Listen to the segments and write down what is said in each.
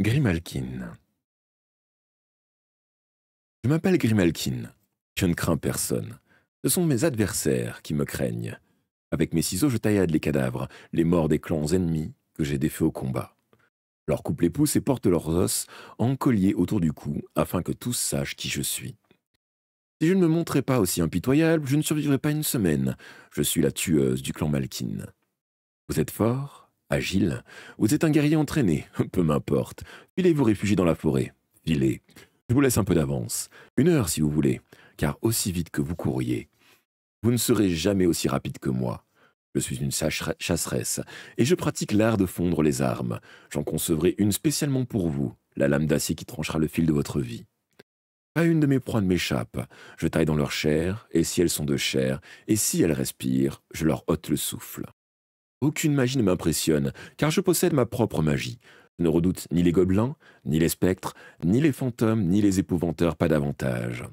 Grimalkin. Je m'appelle Grimalkin. Je ne crains personne. Ce sont mes adversaires qui me craignent. Avec mes ciseaux, je taillade les cadavres, les morts des clans ennemis que j'ai défaits au combat. Leur coupe les pouces et porte leurs os en collier autour du cou afin que tous sachent qui je suis. Si je ne me montrais pas aussi impitoyable, je ne survivrais pas une semaine. Je suis la tueuse du clan Malkin. Vous êtes fort agile. Vous êtes un guerrier entraîné, peu m'importe. Filez vous réfugier dans la forêt. Filez. Je vous laisse un peu d'avance. Une heure si vous voulez, car aussi vite que vous courriez, vous ne serez jamais aussi rapide que moi. Je suis une chasseresse, et je pratique l'art de fondre les armes. J'en concevrai une spécialement pour vous, la lame d'acier qui tranchera le fil de votre vie. Pas une de mes proies ne m'échappe. Je taille dans leur chair, et si elles sont de chair, et si elles respirent, je leur ôte le souffle. Aucune magie ne m'impressionne, car je possède ma propre magie. Je ne redoute ni les gobelins, ni les spectres, ni les fantômes, ni les épouvanteurs, pas davantage.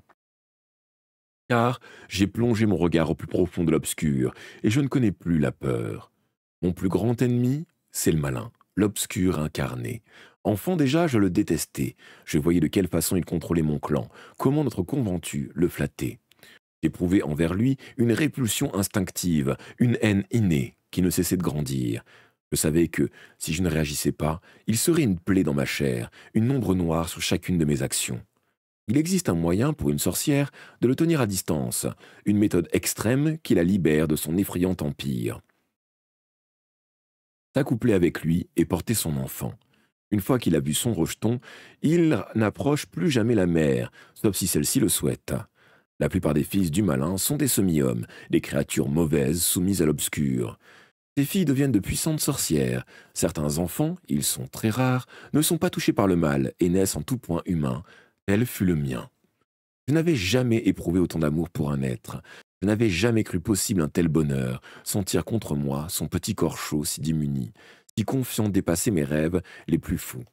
Car j'ai plongé mon regard au plus profond de l'obscur, et je ne connais plus la peur. Mon plus grand ennemi, c'est le malin, l'obscur incarné. Enfant déjà, je le détestais. Je voyais de quelle façon il contrôlait mon clan, comment notre conventu le flattait. J'éprouvais envers lui une répulsion instinctive, une haine innée qui ne cessait de grandir. Je savais que, si je ne réagissais pas, il serait une plaie dans ma chair, une ombre noire sur chacune de mes actions. Il existe un moyen pour une sorcière de le tenir à distance, une méthode extrême qui la libère de son effrayant empire. S'accoupler avec lui et porter son enfant. Une fois qu'il a vu son rejeton, il n'approche plus jamais la mère, sauf si celle-ci le souhaite. La plupart des fils du malin sont des semi-hommes, des créatures mauvaises soumises à l'obscur. Ces filles deviennent de puissantes sorcières. Certains enfants, ils sont très rares, ne sont pas touchés par le mal et naissent en tout point humains. Tel fut le mien. Je n'avais jamais éprouvé autant d'amour pour un être. Je n'avais jamais cru possible un tel bonheur, sentir contre moi son petit corps chaud si démuni, si confiant dépasser mes rêves les plus fous.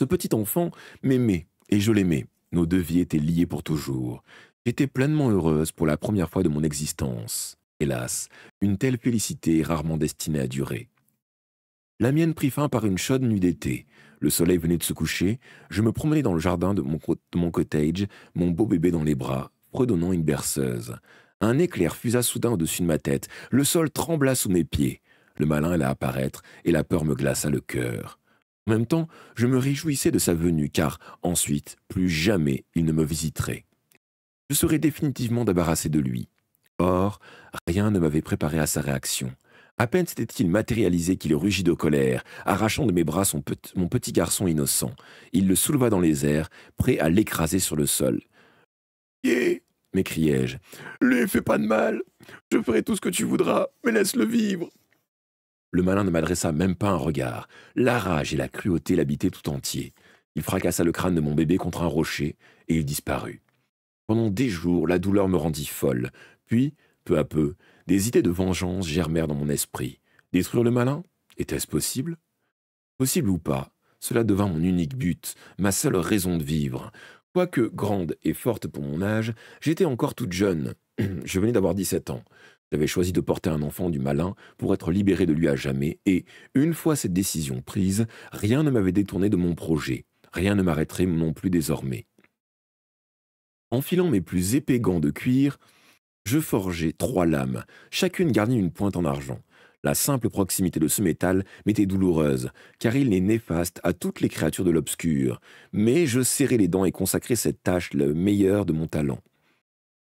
Ce petit enfant m'aimait, et je l'aimais. Nos deux vies étaient liées pour toujours. J'étais pleinement heureuse pour la première fois de mon existence. Hélas, une telle félicité est rarement destinée à durer. La mienne prit fin par une chaude nuit d'été. Le soleil venait de se coucher, je me promenais dans le jardin de mon, cottage, mon beau bébé dans les bras, fredonnant une berceuse. Un éclair fusa soudain au-dessus de ma tête, le sol trembla sous mes pieds. Le malin alla apparaître, et la peur me glaça le cœur. En même temps, je me réjouissais de sa venue, car ensuite, plus jamais il ne me visiterait. Je serais définitivement débarrassé de lui. Or, rien ne m'avait préparé à sa réaction. À peine s'était-il matérialisé qu'il rugit de colère, arrachant de mes bras son mon petit garçon innocent. Il le souleva dans les airs, prêt à l'écraser sur le sol. Yeah m'écriai-je. Lui, fais pas de mal. Je ferai tout ce que tu voudras, mais laisse-le vivre. Le malin ne m'adressa même pas un regard. La rage et la cruauté l'habitaient tout entier. Il fracassa le crâne de mon bébé contre un rocher, et il disparut. Pendant des jours, la douleur me rendit folle, puis, peu à peu, des idées de vengeance germèrent dans mon esprit. Détruire le malin Était-ce possible Possible ou pas, cela devint mon unique but, ma seule raison de vivre. Quoique grande et forte pour mon âge, j'étais encore toute jeune. Je venais d'avoir 17 ans. J'avais choisi de porter un enfant du malin pour être libéré de lui à jamais, et, une fois cette décision prise, rien ne m'avait détourné de mon projet. Rien ne m'arrêterait non plus désormais. Enfilant mes plus épais gants de cuir, je forgeais trois lames, chacune garnie d'une pointe en argent. La simple proximité de ce métal m'était douloureuse, car il est néfaste à toutes les créatures de l'obscur, mais je serrai les dents et consacrai cette tâche le meilleur de mon talent.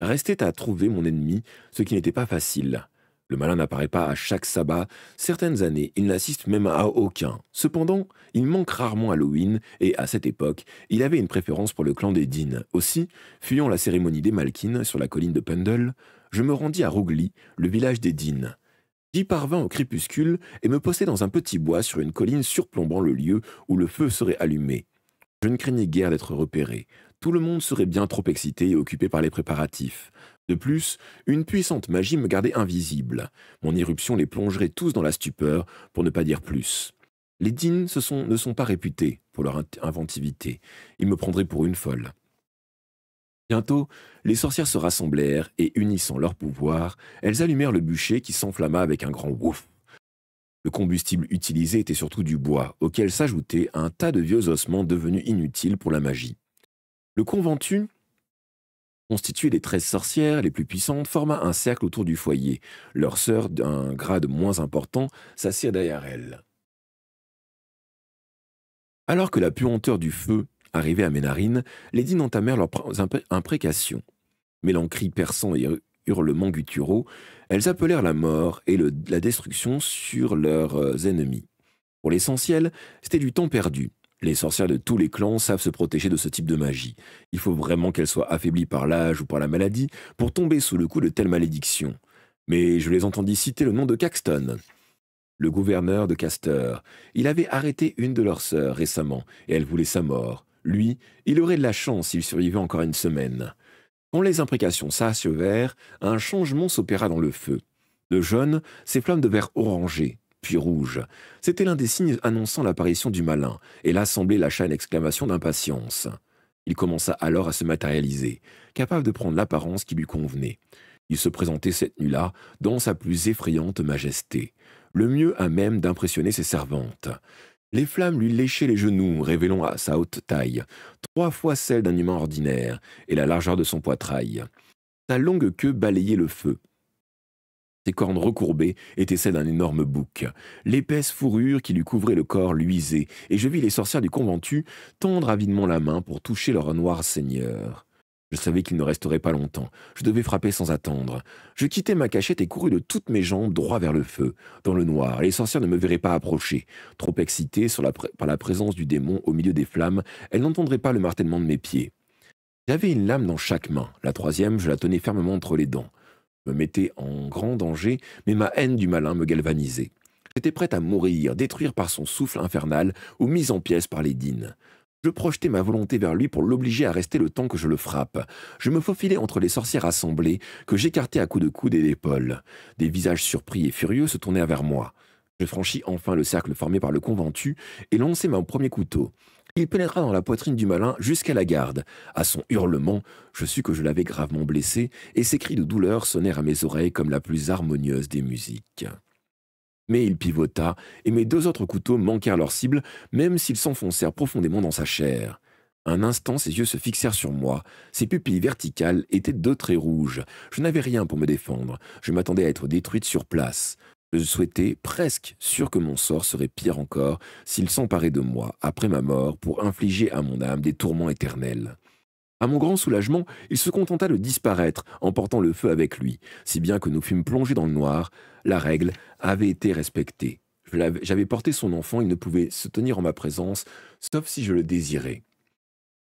Restait à trouver mon ennemi, ce qui n'était pas facile. Le malin n'apparaît pas à chaque sabbat, certaines années il n'assiste même à aucun. Cependant, il manque rarement Halloween, et à cette époque, il avait une préférence pour le clan des Dines. Aussi, fuyant la cérémonie des Malkins sur la colline de Pendle, je me rendis à Rougli, le village des Dines. J'y parvins au crépuscule et me postai dans un petit bois sur une colline surplombant le lieu où le feu serait allumé. Je ne craignais guère d'être repéré. Tout le monde serait bien trop excité et occupé par les préparatifs. De plus, une puissante magie me gardait invisible. Mon irruption les plongerait tous dans la stupeur, pour ne pas dire plus. Les Dines ne sont pas réputés pour leur inventivité. Ils me prendraient pour une folle. Bientôt, les sorcières se rassemblèrent et, unissant leur pouvoir, elles allumèrent le bûcher qui s'enflamma avec un grand ouf. Le combustible utilisé était surtout du bois, auquel s'ajoutait un tas de vieux ossements devenus inutiles pour la magie. Le conventu constituées des treize sorcières les plus puissantes, forma un cercle autour du foyer. Leurs sœurs, d'un grade moins important, s'assirent derrière elles. Alors que la puanteur du feu arrivait à Ménarine, les dînes entamèrent leurs imprécations. cris perçants et hurlements gutturaux, elles appelèrent la mort et la destruction sur leurs euh, ennemis. Pour l'essentiel, c'était du temps perdu. Les sorcières de tous les clans savent se protéger de ce type de magie. Il faut vraiment qu'elles soient affaiblies par l'âge ou par la maladie pour tomber sous le coup de telles malédictions. Mais je les entendis citer le nom de Caxton. Le gouverneur de Castor. Il avait arrêté une de leurs sœurs récemment, et elle voulait sa mort. Lui, il aurait de la chance s'il survivait encore une semaine. Quand les imprécations s'achevèrent, un changement s'opéra dans le feu. De jaune, ses flammes devinrent orangées, rouge. C'était l'un des signes annonçant l'apparition du malin, et l'assemblée lâcha une exclamation d'impatience. Il commença alors à se matérialiser, capable de prendre l'apparence qui lui convenait. Il se présentait cette nuit-là dans sa plus effrayante majesté, le mieux à même d'impressionner ses servantes. Les flammes lui léchaient les genoux, révélant à sa haute taille, trois fois celle d'un humain ordinaire, et la largeur de son poitrail. Sa longue queue balayait le feu, ses cornes recourbées étaient celles d'un énorme bouc. L'épaisse fourrure qui lui couvrait le corps luisait, et je vis les sorcières du conventu tendre avidement la main pour toucher leur noir seigneur. Je savais qu'il ne resterait pas longtemps. Je devais frapper sans attendre. Je quittai ma cachette et courus de toutes mes jambes droit vers le feu. Dans le noir, les sorcières ne me verraient pas approcher. Trop excitées par la présence du démon au milieu des flammes, elles n'entendraient pas le martèlement de mes pieds. J'avais une lame dans chaque main. La troisième, je la tenais fermement entre les dents me mettait en grand danger, mais ma haine du malin me galvanisait. J'étais prêt à mourir, détruire par son souffle infernal ou mise en pièces par les dînes. Je projetais ma volonté vers lui pour l'obliger à rester le temps que je le frappe. Je me faufilais entre les sorcières assemblées, que j'écartais à coups de coude et d'épaule. Des visages surpris et furieux se tournaient vers moi. Je franchis enfin le cercle formé par le conventu et lançai mon premier couteau. Il pénétra dans la poitrine du malin jusqu'à la garde. À son hurlement, je sus que je l'avais gravement blessé, et ses cris de douleur sonnèrent à mes oreilles comme la plus harmonieuse des musiques. Mais il pivota, et mes deux autres couteaux manquèrent leur cible, même s'ils s'enfoncèrent profondément dans sa chair. Un instant, ses yeux se fixèrent sur moi. Ses pupilles verticales étaient de traits rouges. Je n'avais rien pour me défendre. Je m'attendais à être détruite sur place. Je souhaitais, presque sûr que mon sort serait pire encore, s'il s'emparait de moi, après ma mort, pour infliger à mon âme des tourments éternels. À mon grand soulagement, il se contenta de disparaître, en portant le feu avec lui, si bien que nous fûmes plongés dans le noir. La règle avait été respectée. J'avais porté son enfant, il ne pouvait se tenir en ma présence, sauf si je le désirais.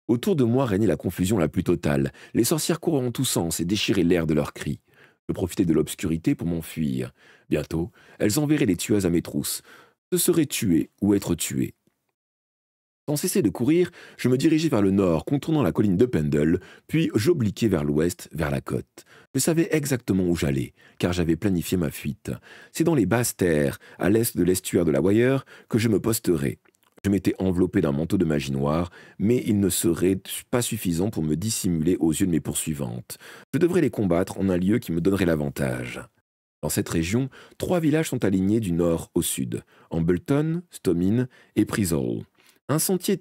Autour de moi régnait la confusion la plus totale. Les sorcières couraient en tous sens et déchiraient l'air de leurs cris. Je profitais de l'obscurité pour m'enfuir. Bientôt, elles enverraient les tueuses à mes trousses. Ce serait tuer ou être tué. Sans cesser de courir, je me dirigeais vers le nord, contournant la colline de Pendle, puis j'obliquais vers l'ouest, vers la côte. Je savais exactement où j'allais, car j'avais planifié ma fuite. C'est dans les basses terres, à l'est de l'estuaire de la Wire, que je me posterai. Je m'étais enveloppé d'un manteau de magie noire, mais il ne serait pas suffisant pour me dissimuler aux yeux de mes poursuivantes. Je devrais les combattre en un lieu qui me donnerait l'avantage. Dans cette région, trois villages sont alignés du nord au sud, Hambleton, Stomin et Prisol. Un sentier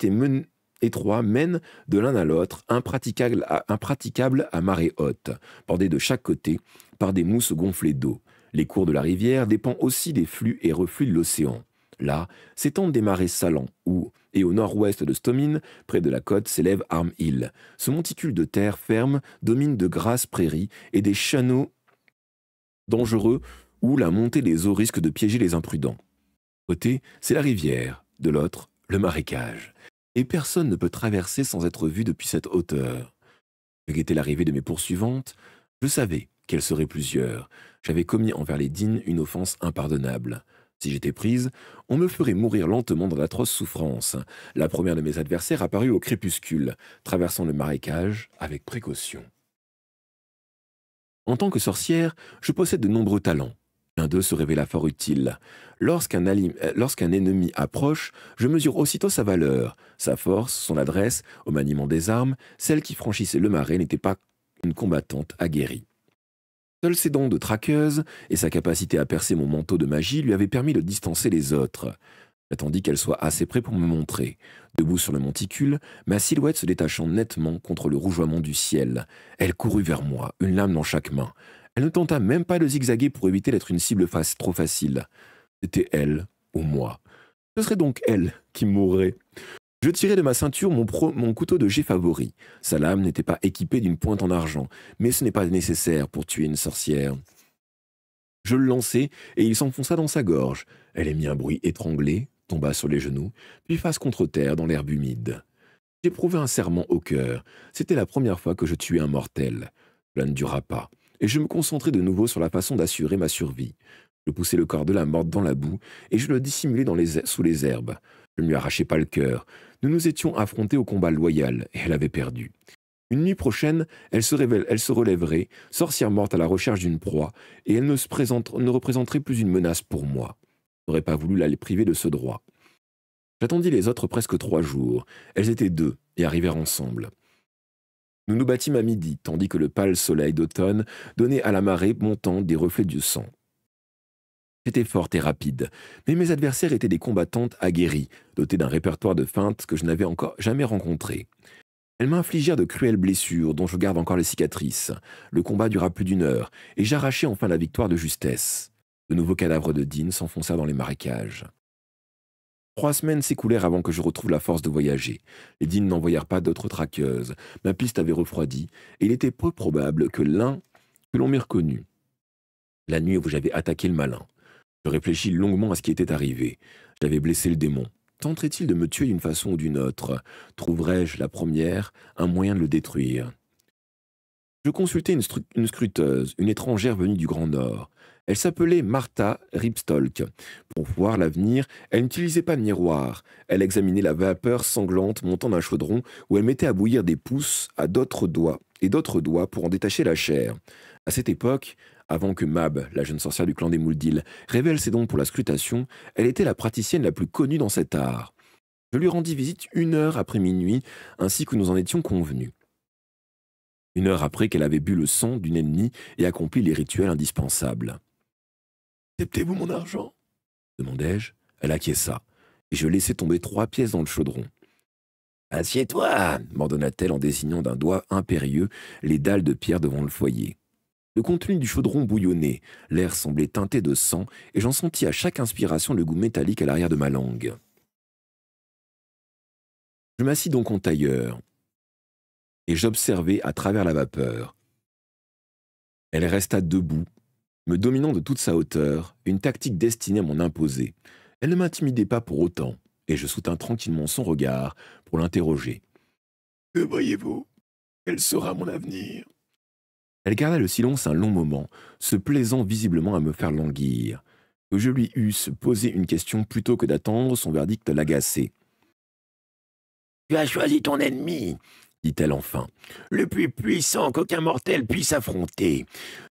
étroit mène de l'un à l'autre, impraticable à, impraticable à marée haute, bordé de chaque côté par des mousses gonflées d'eau. Les cours de la rivière dépendent aussi des flux et reflux de l'océan. Là s'étendent des marais salants où, et au nord-ouest de Stomine, près de la côte, s'élève Arm Hill. Ce monticule de terre ferme domine de grasses prairies et des châneaux dangereux où la montée des eaux risque de piéger les imprudents. Côté, c'est la rivière, de l'autre, le marécage. Et personne ne peut traverser sans être vu depuis cette hauteur. Je guettais l'arrivée de mes poursuivantes. Je savais qu'elles seraient plusieurs. J'avais commis envers les dînes une offense impardonnable. Si j'étais prise, on me ferait mourir lentement dans d'atroces souffrance. La première de mes adversaires apparut au crépuscule, traversant le marécage avec précaution. En tant que sorcière, je possède de nombreux talents. L'un d'eux se révéla fort utile. Lorsqu'un euh, ennemi approche, je mesure aussitôt sa valeur, sa force, son adresse, au maniement des armes. Celle qui franchissait le marais n'était pas une combattante aguerrie. Seuls ses dents de traqueuse et sa capacité à percer mon manteau de magie lui avaient permis de distancer les autres. J'attendis qu'elle soit assez près pour me montrer. Debout sur le monticule, ma silhouette se détachant nettement contre le rougeoiement du ciel. Elle courut vers moi, une lame dans chaque main. Elle ne tenta même pas de zigzaguer pour éviter d'être une cible face trop facile. C'était elle ou moi. Ce serait donc elle qui mourrait. Je tirai de ma ceinture mon, couteau de jet favori. Sa lame n'était pas équipée d'une pointe en argent, mais ce n'est pas nécessaire pour tuer une sorcière. Je le lançai, et il s'enfonça dans sa gorge. Elle émit un bruit étranglé, tomba sur les genoux, puis face contre terre dans l'herbe humide. J'éprouvai un serment au cœur. C'était la première fois que je tuais un mortel. Cela ne dura pas, et je me concentrai de nouveau sur la façon d'assurer ma survie. Je poussai le corps de la morte dans la boue, et je le dissimulai sous les herbes. Je ne lui arrachais pas le cœur. Nous nous étions affrontés au combat loyal, et elle avait perdu. Une nuit prochaine, elle se, relèverait, sorcière morte à la recherche d'une proie, et elle ne, représenterait plus une menace pour moi. Je n'aurais pas voulu la priver de ce droit. J'attendis les autres presque trois jours. Elles étaient deux, et arrivèrent ensemble. Nous nous battîmes à midi, tandis que le pâle soleil d'automne donnait à la marée montante des reflets du sang. J'étais forte et rapide, mais mes adversaires étaient des combattantes aguerries, dotées d'un répertoire de feintes que je n'avais encore jamais rencontrées. Elles m'infligèrent de cruelles blessures dont je garde encore les cicatrices. Le combat dura plus d'une heure, et j'arrachai enfin la victoire de justesse. Le nouveau cadavre de Dean s'enfonça dans les marécages. Trois semaines s'écoulèrent avant que je retrouve la force de voyager. Les Dean n'envoyèrent pas d'autres traqueuses. Ma piste avait refroidi, et il était peu probable que l'un que l'on m'ait reconnu. La nuit où j'avais attaqué le malin. Je réfléchis longuement à ce qui était arrivé. J'avais blessé le démon. Tenterait-il de me tuer d'une façon ou d'une autre Trouverais-je, la première, un moyen de le détruire Je consultai une, scruteuse, une étrangère venue du Grand Nord. Elle s'appelait Martha Ripstolk. Pour voir l'avenir, elle n'utilisait pas de miroir. Elle examinait la vapeur sanglante montant d'un chaudron où elle mettait à bouillir des pouces à d'autres doigts et d'autres doigts pour en détacher la chair. À cette époque, avant que Mab, la jeune sorcière du clan des Mouldil, révèle ses dons pour la scrutation, elle était la praticienne la plus connue dans cet art. Je lui rendis visite une heure après minuit, ainsi que nous en étions convenus. Une heure après qu'elle avait bu le sang d'une ennemie et accompli les rituels indispensables. Acceptez-vous mon argent demandai-je. Elle acquiesça, et je laissai tomber trois pièces dans le chaudron. Assieds-toi m'ordonna-t-elle en désignant d'un doigt impérieux les dalles de pierre devant le foyer. Le contenu du chaudron bouillonnait, l'air semblait teinté de sang, et j'en sentis à chaque inspiration le goût métallique à l'arrière de ma langue. Je m'assis donc en tailleur, et j'observai à travers la vapeur. Elle resta debout, me dominant de toute sa hauteur, une tactique destinée à m'en imposer. Elle ne m'intimidait pas pour autant, et je soutins tranquillement son regard pour l'interroger. Que voyez-vous Quel sera mon avenir elle garda le silence un long moment, se plaisant visiblement à me faire languir. Que je lui eusse posé une question plutôt que d'attendre son verdict l'agacé. Tu as choisi ton ennemi, dit-elle enfin, le plus puissant qu'aucun mortel puisse affronter.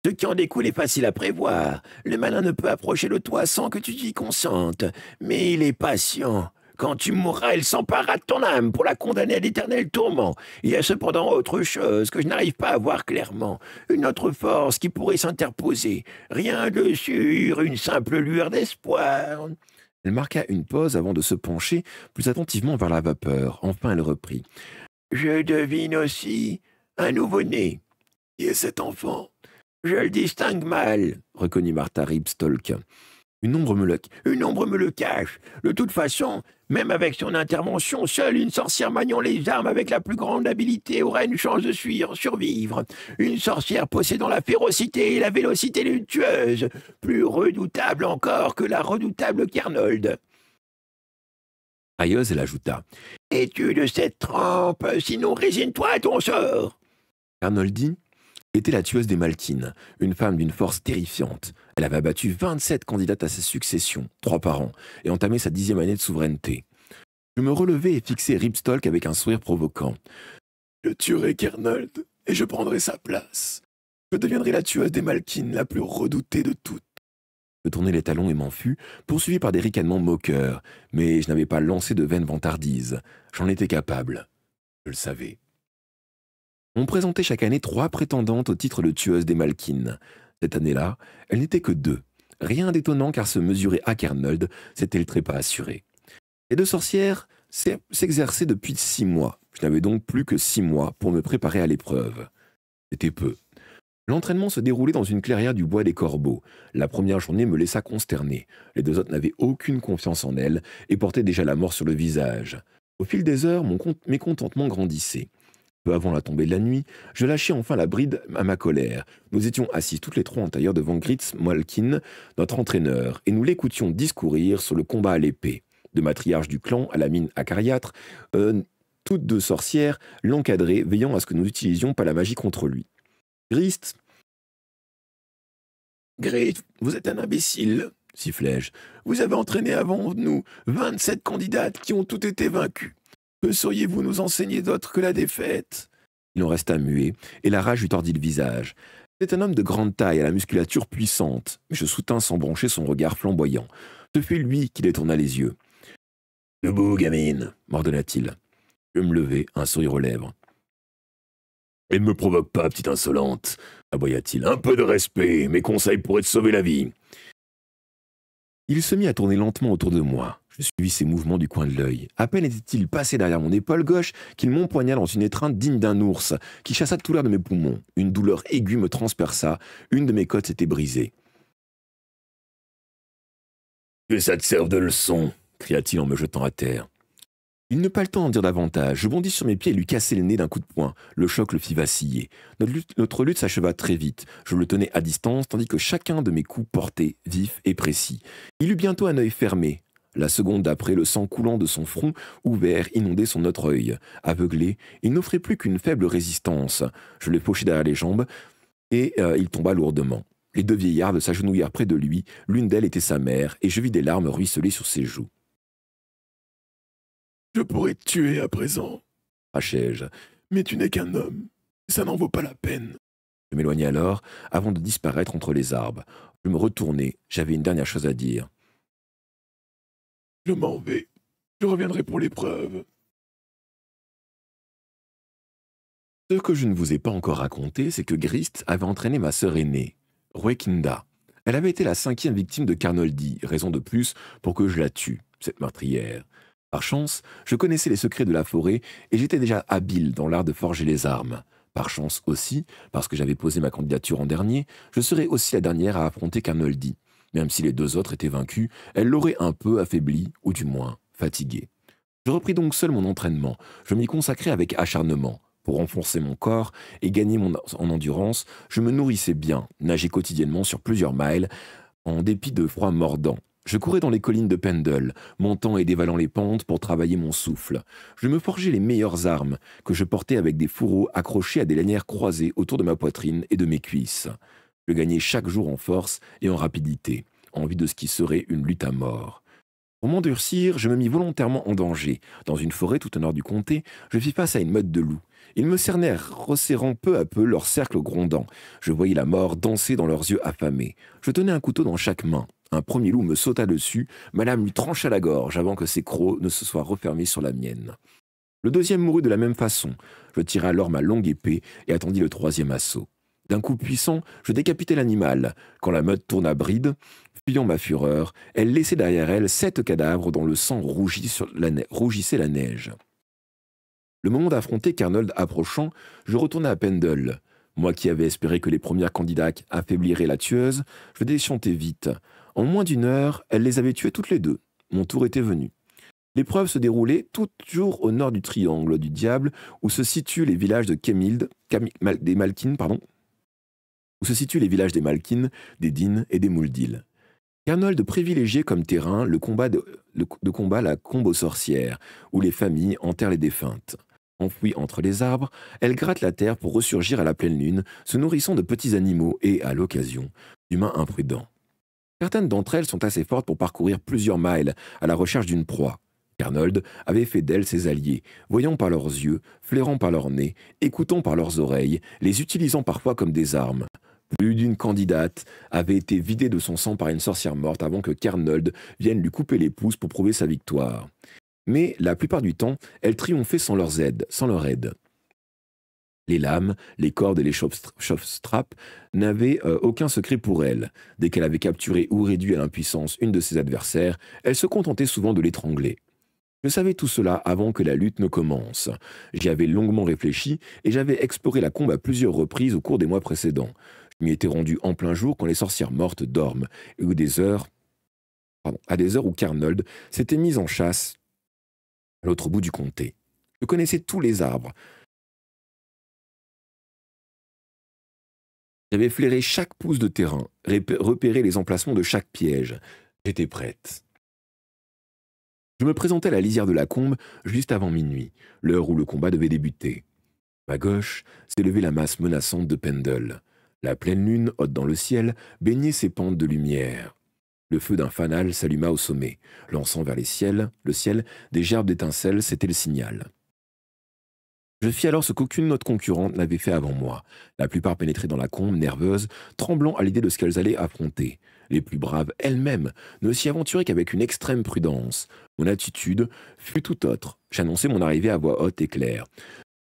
Ce qui en découle est facile à prévoir. Le malin ne peut approcher de toi sans que tu t'y consentes, mais il est patient. Quand tu mourras, elle s'emparera de ton âme pour la condamner à l'éternel tourment. Il y a cependant autre chose que je n'arrive pas à voir clairement, une autre force qui pourrait s'interposer. Rien de sûr, une simple lueur d'espoir. Elle marqua une pause avant de se pencher plus attentivement vers la vapeur. Enfin, elle reprit. Je devine aussi un nouveau-né. Qui est cet enfant Je le distingue mal, reconnut Martha Ribstolk. Une ombre me le, une ombre le cache. De toute façon, même avec son intervention, seule une sorcière maniant les armes avec la plus grande habileté aurait une chance de survivre. Une sorcière possédant la férocité et la vélocité d'une plus redoutable encore que la redoutable Kernold. Aïeuse, elle ajouta. Es-tu de cette trempe Sinon, résigne-toi à ton sort. Carnold dit était la tueuse des Malkines, une femme d'une force terrifiante. Elle avait abattu 27 candidates à sa succession, trois par an, et entamé sa dixième année de souveraineté. Je me relevai et fixai Ripstolk avec un sourire provoquant. Je tuerai Kernold, et je prendrai sa place. Je deviendrai la tueuse des Malkines la plus redoutée de toutes. Je tournai les talons et m'en fus, poursuivi par des ricanements moqueurs, mais je n'avais pas lancé de veines vantardises. J'en étais capable. Je le savais on présentait chaque année trois prétendantes au titre de tueuse des Malkines. Cette année-là, elles n'étaient que deux. Rien d'étonnant car se mesurer à Kernold, c'était le trépas assuré. Les deux sorcières s'exerçaient depuis six mois. Je n'avais donc plus que six mois pour me préparer à l'épreuve. C'était peu. L'entraînement se déroulait dans une clairière du bois des corbeaux. La première journée me laissa consterné. Les deux autres n'avaient aucune confiance en elles et portaient déjà la mort sur le visage. Au fil des heures, mon mécontentement grandissait peu avant la tombée de la nuit, je lâchai enfin la bride à ma colère. Nous étions assis toutes les trois en tailleur devant Gritz Malkin, notre entraîneur, et nous l'écoutions discourir sur le combat à l'épée. De matriarche du clan à la mine acariâtre, euh, toutes deux sorcières l'encadraient, veillant à ce que nous n'utilisions pas la magie contre lui. Grits vous êtes un imbécile, sifflai-je. Vous avez entraîné avant nous 27 candidates qui ont toutes été vaincues. Que sauriez-vous nous enseigner d'autre que la défaite Il en resta muet, et la rage lui tordit le visage. C'est un homme de grande taille, à la musculature puissante, mais je soutins sans broncher son regard flamboyant. Ce fut lui qui détourna les yeux. Debout, gamine m'ordonna-t-il. Je me levai, un sourire aux lèvres. Et ne me provoque pas, petite insolente, aboya-t-il. Un peu de respect, mes conseils pourraient te sauver la vie. Il se mit à tourner lentement autour de moi. Je suivis ses mouvements du coin de l'œil. À peine était-il passé derrière mon épaule gauche qu'il m'empoigna dans une étreinte digne d'un ours, qui chassa tout l'air de mes poumons. Une douleur aiguë me transperça, une de mes côtes s'était brisée. Que ça te serve de leçon cria-t-il en me jetant à terre. Il n'eut pas le temps d'en dire davantage. Je bondis sur mes pieds et lui cassai le nez d'un coup de poing. Le choc le fit vaciller. lutte, notre lutte s'acheva très vite. Je le tenais à distance, tandis que chacun de mes coups portait, vif et précis. Il eut bientôt un œil fermé, la seconde d'après, le sang coulant de son front ouvert inondait son autre œil. Aveuglé, il n'offrait plus qu'une faible résistance. Je le pochai derrière les jambes et euh, il tomba lourdement. Les deux vieillardes s'agenouillèrent près de lui, l'une d'elles était sa mère, et je vis des larmes ruisseler sur ses joues. Je pourrais te tuer à présent, » je mais tu n'es qu'un homme, ça n'en vaut pas la peine. Je m'éloignai alors, avant de disparaître entre les arbres. Je me retournai, j'avais une dernière chose à dire. Je m'en vais. Je reviendrai pour l'épreuve. Ce que je ne vous ai pas encore raconté, c'est que Grist avait entraîné ma sœur aînée, Ruekinda. Elle avait été la cinquième victime de Carnoldi, raison de plus pour que je la tue, cette meurtrière. Par chance, je connaissais les secrets de la forêt et j'étais déjà habile dans l'art de forger les armes. Par chance aussi, parce que j'avais posé ma candidature en dernier, je serai aussi la dernière à affronter Carnoldi même si les deux autres étaient vaincus, elle l'aurait un peu affaibli, ou du moins fatigué. Je repris donc seul mon entraînement, je m'y consacrais avec acharnement. Pour renforcer mon corps et gagner mon, en endurance, je me nourrissais bien, nageais quotidiennement sur plusieurs miles, en dépit de froid mordant. Je courais dans les collines de Pendle, montant et dévalant les pentes pour travailler mon souffle. Je me forgeais les meilleures armes, que je portais avec des fourreaux accrochés à des lanières croisées autour de ma poitrine et de mes cuisses. Je gagnais chaque jour en force et en rapidité, Envie de ce qui serait une lutte à mort. Pour m'endurcir, je me mis volontairement en danger. Dans une forêt tout au nord du comté, je fis face à une meute de loups. Ils me cernèrent, resserrant peu à peu leur cercle grondant. Je voyais la mort danser dans leurs yeux affamés. Je tenais un couteau dans chaque main. Un premier loup me sauta dessus, ma lame lui trancha la gorge avant que ses crocs ne se soient refermés sur la mienne. Le deuxième mourut de la même façon. Je tirai alors ma longue épée et attendis le troisième assaut. D'un coup puissant, je décapitai l'animal. Quand la meute tourna bride, fuyant ma fureur, elle laissait derrière elle sept cadavres dont le sang rougit rougissait la neige. Le moment d'affronter Carnold approchant, je retournai à Pendle. Moi qui avais espéré que les premières candidats affaibliraient la tueuse, je déchantais vite. En moins d'une heure, elle les avait tuées toutes les deux. Mon tour était venu. L'épreuve se déroulait toujours au nord du triangle du diable où se situent les villages de Kemild, des Malkines, pardon, où se situent les villages des Malkines, des Dines et des Mouldiles? Carnold privilégiait comme terrain le combat de, combat la combe aux sorcières, où les familles enterrent les défuntes. Enfouies entre les arbres, elles grattent la terre pour ressurgir à la pleine lune, se nourrissant de petits animaux et, à l'occasion, d'humains imprudents. Certaines d'entre elles sont assez fortes pour parcourir plusieurs miles à la recherche d'une proie. Carnold avait fait d'elles ses alliés, voyant par leurs yeux, flairant par leur nez, écoutant par leurs oreilles, les utilisant parfois comme des armes. Plus d'une candidate avait été vidée de son sang par une sorcière morte avant que Kernold vienne lui couper les pouces pour prouver sa victoire. Mais la plupart du temps, elle triomphait sans leur aides, sans leur aide. Les lames, les cordes et les chauves-straps n'avaient euh, aucun secret pour elle. Dès qu'elle avait capturé ou réduit à l'impuissance une de ses adversaires, elle se contentait souvent de l'étrangler. Je savais tout cela avant que la lutte ne commence. J'y avais longuement réfléchi et j'avais exploré la combe à plusieurs reprises au cours des mois précédents m'y était rendu en plein jour quand les sorcières mortes dorment, et des heures, à des heures où Carnold s'était mis en chasse à l'autre bout du comté. Je connaissais tous les arbres. J'avais flairé chaque pouce de terrain, repéré les emplacements de chaque piège. J'étais prête. Je me présentais à la lisière de la combe juste avant minuit, l'heure où le combat devait débuter. À ma gauche s'élevait la masse menaçante de Pendle. La pleine lune, haute dans le ciel, baignait ses pentes de lumière. Le feu d'un fanal s'alluma au sommet, lançant vers les ciels, le ciel des gerbes d'étincelles, c'était le signal. Je fis alors ce qu'aucune autre concurrente n'avait fait avant moi. La plupart pénétraient dans la combe, nerveuses, tremblant à l'idée de ce qu'elles allaient affronter. Les plus braves elles-mêmes ne s'y aventuraient qu'avec une extrême prudence. Mon attitude fut tout autre. J'annonçai mon arrivée à voix haute et claire.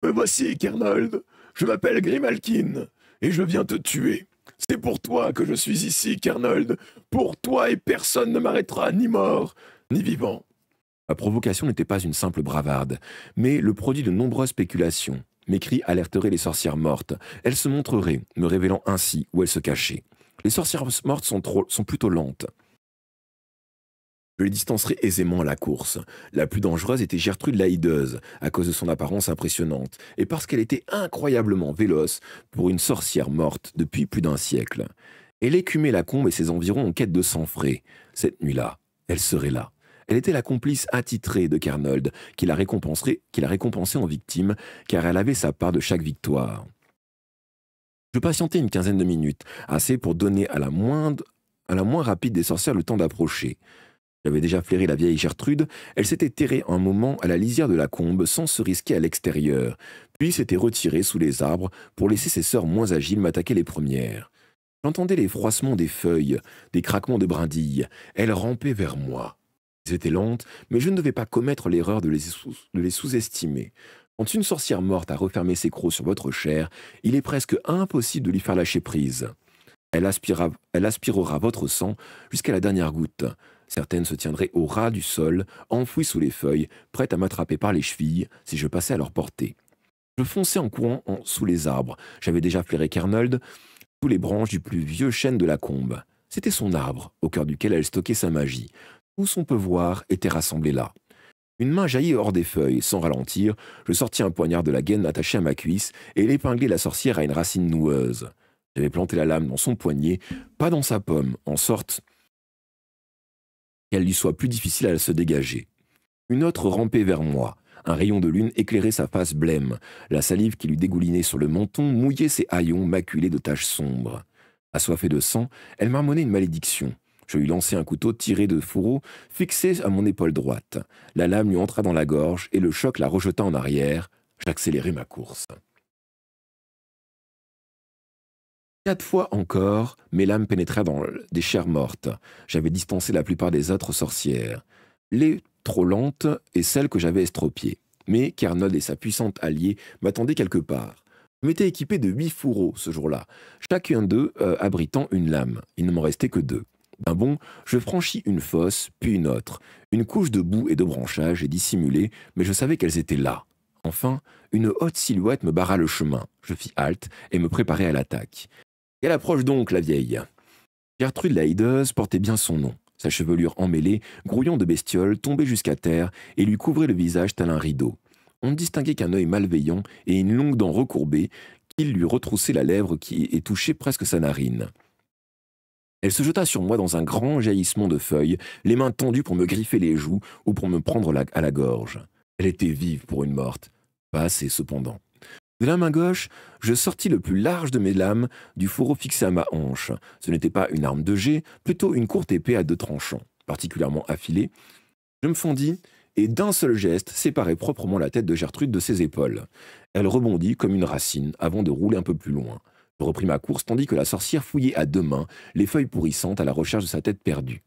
Me voici, Kernold. Je m'appelle Grimalkin et je viens te tuer. C'est pour toi que je suis ici, Kernold. Pour toi et personne ne m'arrêtera, ni mort, ni vivant. La provocation n'était pas une simple bravarde, mais le produit de nombreuses spéculations. Mes cris alerteraient les sorcières mortes. Elles se montreraient, me révélant ainsi où elles se cachaient. Les sorcières mortes sont, sont plutôt lentes. Je les distancerai aisément à la course. La plus dangereuse était Gertrude la hideuse, à cause de son apparence impressionnante, et parce qu'elle était incroyablement véloce pour une sorcière morte depuis plus d'un siècle. Elle écumait la combe et ses environs en quête de sang frais. Cette nuit-là, elle serait là. Elle était la complice attitrée de Carnold, qui la, récompenserait, récompensait en victime, car elle avait sa part de chaque victoire. Je patientais une quinzaine de minutes, assez pour donner à la, moindre, à la moins rapide des sorcières le temps d'approcher. J'avais déjà flairé la vieille Gertrude, elle s'était terrée un moment à la lisière de la combe sans se risquer à l'extérieur, puis s'était retirée sous les arbres pour laisser ses sœurs moins agiles m'attaquer les premières. J'entendais les froissements des feuilles, des craquements de brindilles. Elles rampaient vers moi. Elles étaient lentes, mais je ne devais pas commettre l'erreur de les sous-estimer. Quand une sorcière morte a refermé ses crocs sur votre chair, il est presque impossible de lui faire lâcher prise. elle aspirera votre sang jusqu'à la dernière goutte. Certaines se tiendraient au ras du sol, enfouies sous les feuilles, prêtes à m'attraper par les chevilles si je passais à leur portée. Je fonçais en courant en, sous les arbres. J'avais déjà flairé Kernold sous les branches du plus vieux chêne de la combe. C'était son arbre, au cœur duquel elle stockait sa magie. Tout son pouvoir était rassemblé là. Une main jaillit hors des feuilles, sans ralentir, je sortis un poignard de la gaine attaché à ma cuisse et l'épinglai la sorcière à une racine noueuse. J'avais planté la lame dans son poignet, pas dans sa pomme, en sorte qu'elle lui soit plus difficile à se dégager. Une autre rampait vers moi. Un rayon de lune éclairait sa face blême. La salive qui lui dégoulinait sur le menton mouillait ses haillons maculés de taches sombres. Assoiffée de sang, elle marmonnait une malédiction. Je lui lançai un couteau tiré de fourreau, fixé à mon épaule droite. La lame lui entra dans la gorge et le choc la rejeta en arrière. J'accélérai ma course. Quatre fois encore, mes lames pénétraient dans des chairs mortes. J'avais dispensé la plupart des autres sorcières, les trop lentes et celles que j'avais estropiées. Mais Kernod et sa puissante alliée m'attendaient quelque part. Je m'étais équipé de huit fourreaux ce jour-là, chacun d'eux euh, abritant une lame. Il ne m'en restait que deux. D'un bond, je franchis une fosse, puis une autre. Une couche de boue et de branchage est dissimulée, mais je savais qu'elles étaient là. Enfin, une haute silhouette me barra le chemin. Je fis halte et me préparai à l'attaque. Elle approche donc, la vieille. Gertrude la portait bien son nom. Sa chevelure emmêlée, grouillant de bestioles, tombait jusqu'à terre et lui couvrait le visage tel un rideau. On ne distinguait qu'un œil malveillant et une longue dent recourbée qui lui retroussait la lèvre qui et touchait presque sa narine. Elle se jeta sur moi dans un grand jaillissement de feuilles, les mains tendues pour me griffer les joues ou pour me prendre à la gorge. Elle était vive pour une morte, pas assez cependant. De la main gauche, je sortis le plus large de mes lames du fourreau fixé à ma hanche. Ce n'était pas une arme de jet, plutôt une courte épée à deux tranchants, particulièrement affilée. Je me fondis et d'un seul geste séparai proprement la tête de Gertrude de ses épaules. Elle rebondit comme une racine avant de rouler un peu plus loin. Je repris ma course tandis que la sorcière fouillait à deux mains les feuilles pourrissantes à la recherche de sa tête perdue.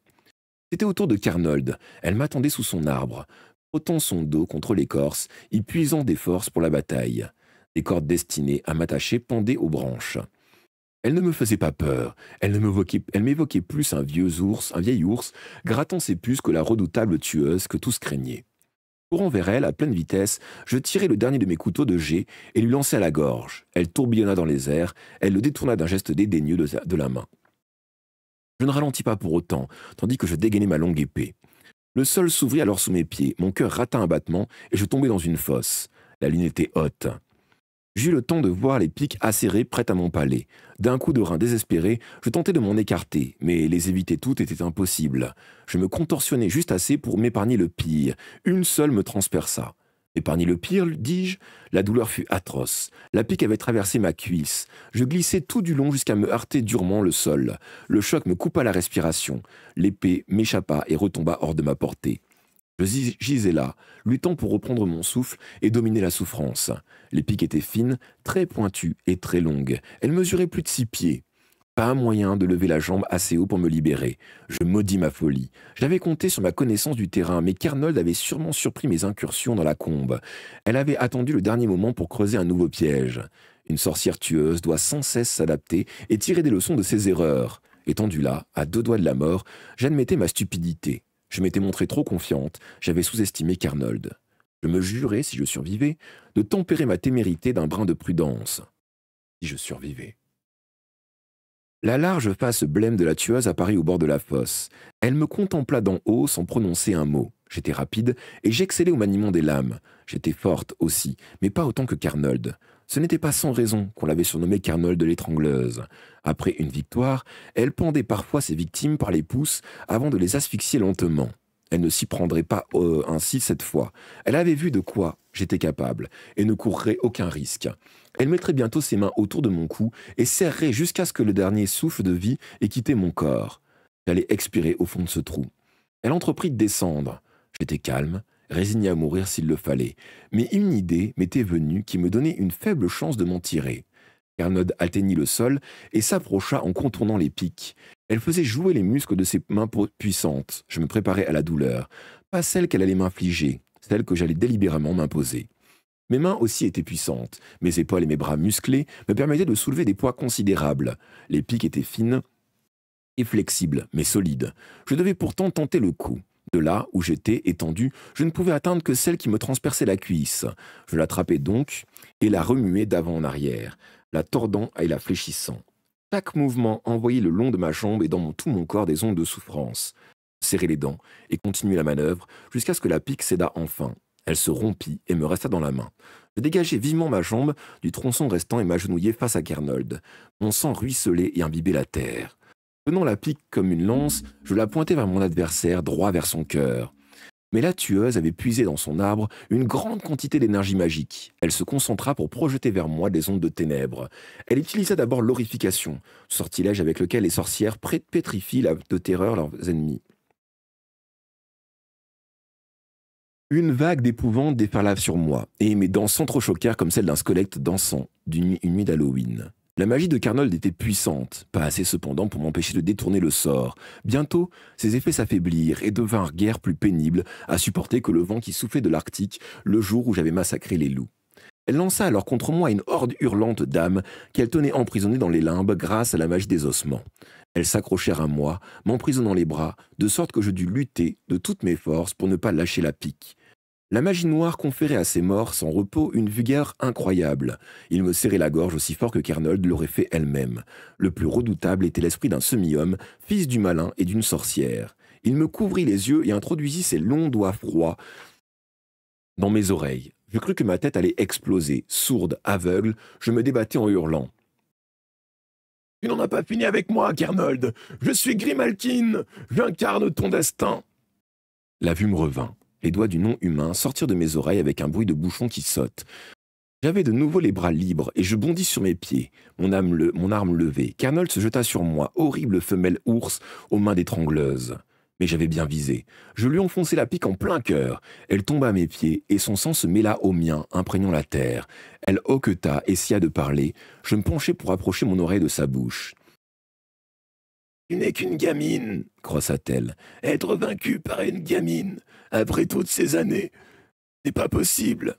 C'était autour de Carnold. Elle m'attendait sous son arbre, frottant son dos contre l'écorce, y puisant des forces pour la bataille des cordes destinées à m'attacher pendaient aux branches. Elle ne me faisait pas peur, elle m'évoquait plus un vieux ours, un vieil ours, grattant ses puces que la redoutable tueuse que tous craignaient. Courant vers elle à pleine vitesse, je tirai le dernier de mes couteaux de jet et lui lançai à la gorge. Elle tourbillonna dans les airs, elle le détourna d'un geste dédaigneux de, de la main. Je ne ralentis pas pour autant, tandis que je dégainais ma longue épée. Le sol s'ouvrit alors sous mes pieds, mon cœur rata un battement et je tombai dans une fosse. La lune était haute. J'eus le temps de voir les pics acérés prêts à mon palais. D'un coup de rein désespéré, je tentais de m'en écarter, mais les éviter toutes était impossible. Je me contorsionnais juste assez pour m'épargner le pire. Une seule me transperça. Épargner le pire, dis-je La douleur fut atroce. La pique avait traversé ma cuisse. Je glissais tout du long jusqu'à me heurter durement le sol. Le choc me coupa la respiration. L'épée m'échappa et retomba hors de ma portée. Je gisais là, luttant pour reprendre mon souffle et dominer la souffrance. Les piques étaient fines, très pointues et très longues. Elles mesuraient plus de six pieds. Pas moyen de lever la jambe assez haut pour me libérer. Je maudis ma folie. J'avais compté sur ma connaissance du terrain, mais Carnold avait sûrement surpris mes incursions dans la combe. Elle avait attendu le dernier moment pour creuser un nouveau piège. Une sorcière tueuse doit sans cesse s'adapter et tirer des leçons de ses erreurs. Étendu là, à deux doigts de la mort, j'admettais ma stupidité. Je m'étais montré trop confiante, j'avais sous-estimé Carnold. Je me jurais, si je survivais, de tempérer ma témérité d'un brin de prudence. Si je survivais. La large face blême de la tueuse apparut au bord de la fosse. Elle me contempla d'en haut sans prononcer un mot. J'étais rapide et j'excellais au maniement des lames. J'étais forte aussi, mais pas autant que Carnold. Ce n'était pas sans raison qu'on l'avait surnommée Carnol de l'étrangleuse. Après une victoire, elle pendait parfois ses victimes par les pouces avant de les asphyxier lentement. Elle ne s'y prendrait pas euh, ainsi cette fois. Elle avait vu de quoi j'étais capable et ne courrait aucun risque. Elle mettrait bientôt ses mains autour de mon cou et serrerait jusqu'à ce que le dernier souffle de vie ait quitté mon corps. J'allais expirer au fond de ce trou. Elle entreprit de descendre. J'étais calme, résigné à mourir s'il le fallait, mais une idée m'était venue qui me donnait une faible chance de m'en tirer. Carnod atteignit le sol et s'approcha en contournant les pics. Elle faisait jouer les muscles de ses mains puissantes. Je me préparais à la douleur, pas celle qu'elle allait m'infliger, celle que j'allais délibérément m'imposer. Mes mains aussi étaient puissantes. Mes épaules et mes bras musclés me permettaient de soulever des poids considérables. Les piques étaient fines et flexibles, mais solides. Je devais pourtant tenter le coup. De là où j'étais étendu, je ne pouvais atteindre que celle qui me transperçait la cuisse. Je l'attrapais donc et la remuai d'avant en arrière, la tordant et la fléchissant. Chaque mouvement envoyait le long de ma jambe et dans tout mon corps des ondes de souffrance. Serrer les dents et continuer la manœuvre jusqu'à ce que la pique céda enfin. Elle se rompit et me resta dans la main. Je dégageai vivement ma jambe du tronçon restant et m'agenouillai face à Gernold. Mon sang ruisselait et imbibait la terre. Tenant la pique comme une lance, je la pointais vers mon adversaire, droit vers son cœur. Mais la tueuse avait puisé dans son arbre une grande quantité d'énergie magique. Elle se concentra pour projeter vers moi des ondes de ténèbres. Elle utilisa d'abord l'orification, sortilège avec lequel les sorcières pétrifient de terreur leurs ennemis. Une vague d'épouvante déferla sur moi, et mes dents s'entrechoquèrent comme celles d'un squelette dansant d'une nuit d'Halloween. La magie de Carnold était puissante, pas assez cependant pour m'empêcher de détourner le sort. Bientôt, ses effets s'affaiblirent et devinrent guère plus pénibles à supporter que le vent qui soufflait de l'Arctique le jour où j'avais massacré les loups. Elle lança alors contre moi une horde hurlante d'âmes qu'elle tenait emprisonnée dans les limbes grâce à la magie des ossements. Elles s'accrochèrent à moi, m'emprisonnant les bras, de sorte que je dus lutter de toutes mes forces pour ne pas lâcher la pique. La magie noire conférait à ces morts sans repos une vigueur incroyable. Il me serrait la gorge aussi fort que Kernold l'aurait fait elle-même. Le plus redoutable était l'esprit d'un semi-homme, fils du malin et d'une sorcière. Il me couvrit les yeux et introduisit ses longs doigts froids dans mes oreilles. Je crus que ma tête allait exploser. Sourde, aveugle, je me débattais en hurlant. Tu n'en as pas fini avec moi, Kernold. Je suis Grimalkin. J'incarne ton destin. La vue me revint les doigts du non humain sortirent de mes oreilles avec un bruit de bouchon qui saute. J'avais de nouveau les bras libres et je bondis sur mes pieds, mon, mon arme levée. Carnol se jeta sur moi, horrible femelle ours, aux mains d'étrangleuse. Mais j'avais bien visé. Je lui enfonçai la pique en plein cœur. Elle tomba à mes pieds et son sang se mêla au mien, imprégnant la terre. Elle hoqueta, essaya de parler. Je me penchai pour approcher mon oreille de sa bouche. Tu qu'une gamine, croissa-t-elle. Être vaincue par une gamine, après toutes ces années, n'est pas possible.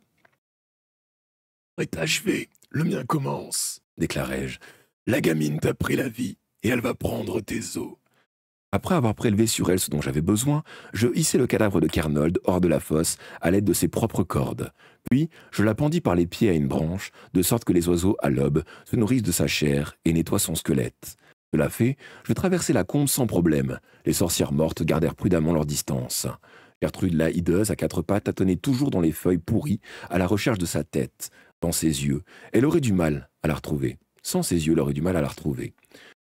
Est achevé, le mien commence, déclarai-je. La gamine t'a pris la vie, et elle va prendre tes os. Après avoir prélevé sur elle ce dont j'avais besoin, je hissai le cadavre de Kernold hors de la fosse à l'aide de ses propres cordes. Puis, je la pendis par les pieds à une branche, de sorte que les oiseaux à l'aube se nourrissent de sa chair et nettoient son squelette de la fée, je traversai la combe sans problème. Les sorcières mortes gardèrent prudemment leur distance. Gertrude la hideuse à quatre pattes tâtonnait toujours dans les feuilles pourries à la recherche de sa tête, dans ses yeux. Elle aurait du mal à la retrouver. Sans ses yeux, elle aurait du mal à la retrouver.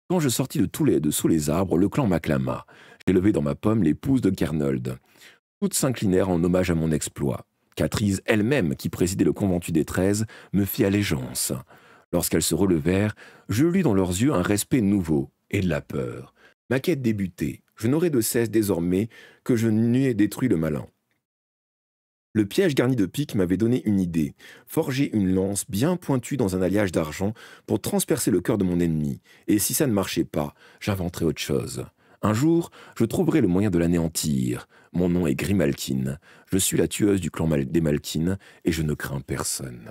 Quand je sortis de, tous les, de sous les arbres, le clan m'acclama. J'élevai dans ma pomme l'épouse de Kernold. Toutes s'inclinèrent en hommage à mon exploit. Catrice, elle-même, qui présidait le conventu des Treize, me fit allégeance. Lorsqu'elles se relevèrent, je lus dans leurs yeux un respect nouveau et de la peur. Ma quête débutait. Je n'aurais de cesse désormais que je n'eus détruit le malin. Le piège garni de piques m'avait donné une idée, forger une lance bien pointue dans un alliage d'argent pour transpercer le cœur de mon ennemi, et si ça ne marchait pas, j'inventerais autre chose. Un jour, je trouverai le moyen de l'anéantir. Mon nom est Grimalkin, je suis la tueuse du clan des Malkines, et je ne crains personne.